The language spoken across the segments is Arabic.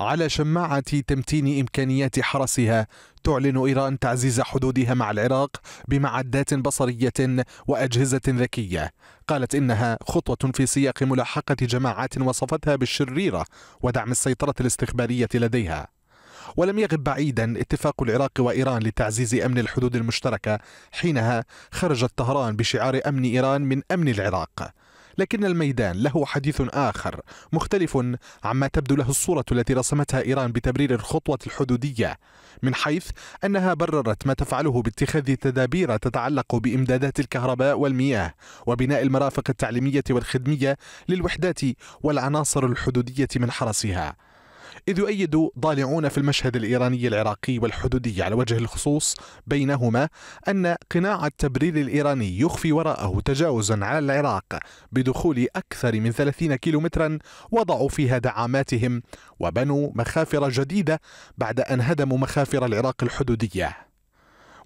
على شماعة تمتين إمكانيات حرسها تعلن إيران تعزيز حدودها مع العراق بمعدات بصرية وأجهزة ذكية قالت إنها خطوة في سياق ملاحقة جماعات وصفتها بالشريرة ودعم السيطرة الاستخبارية لديها ولم يغب بعيدا اتفاق العراق وإيران لتعزيز أمن الحدود المشتركة حينها خرجت طهران بشعار أمن إيران من أمن العراق لكن الميدان له حديث آخر مختلف عما تبدو له الصورة التي رسمتها إيران بتبرير الخطوة الحدودية من حيث أنها بررت ما تفعله باتخاذ تدابير تتعلق بإمدادات الكهرباء والمياه وبناء المرافق التعليمية والخدمية للوحدات والعناصر الحدودية من حرسها إذ يؤيد ضالعون في المشهد الإيراني العراقي والحدودي على وجه الخصوص بينهما أن قناع التبرير الإيراني يخفي وراءه تجاوزا على العراق بدخول أكثر من 30 كيلومترا وضعوا فيها دعاماتهم وبنوا مخافر جديدة بعد أن هدموا مخافر العراق الحدودية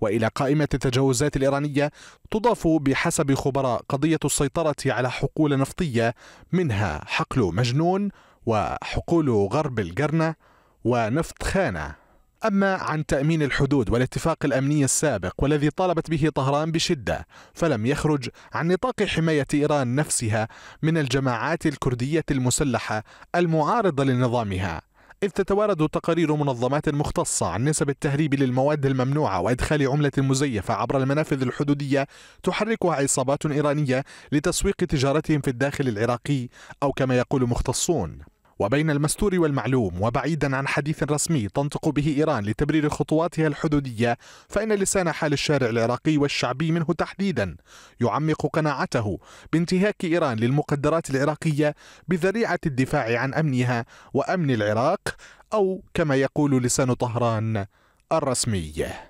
والى قائمه التجاوزات الايرانيه تضاف بحسب خبراء قضيه السيطره على حقول نفطيه منها حقل مجنون وحقول غرب القرنة ونفط خانة أما عن تأمين الحدود والاتفاق الأمني السابق والذي طالبت به طهران بشدة فلم يخرج عن نطاق حماية إيران نفسها من الجماعات الكردية المسلحة المعارضة لنظامها إذ تتوارد تقارير منظمات مختصة عن نسب التهريب للمواد الممنوعة وإدخال عملة مزيفة عبر المنافذ الحدودية تحركها عصابات إيرانية لتسويق تجارتهم في الداخل العراقي أو كما يقول مختصون وبين المستور والمعلوم وبعيدا عن حديث رسمي تنطق به إيران لتبرير خطواتها الحدودية فإن لسان حال الشارع العراقي والشعبي منه تحديدا يعمق قناعته بانتهاك إيران للمقدرات العراقية بذريعة الدفاع عن أمنها وأمن العراق أو كما يقول لسان طهران الرسمي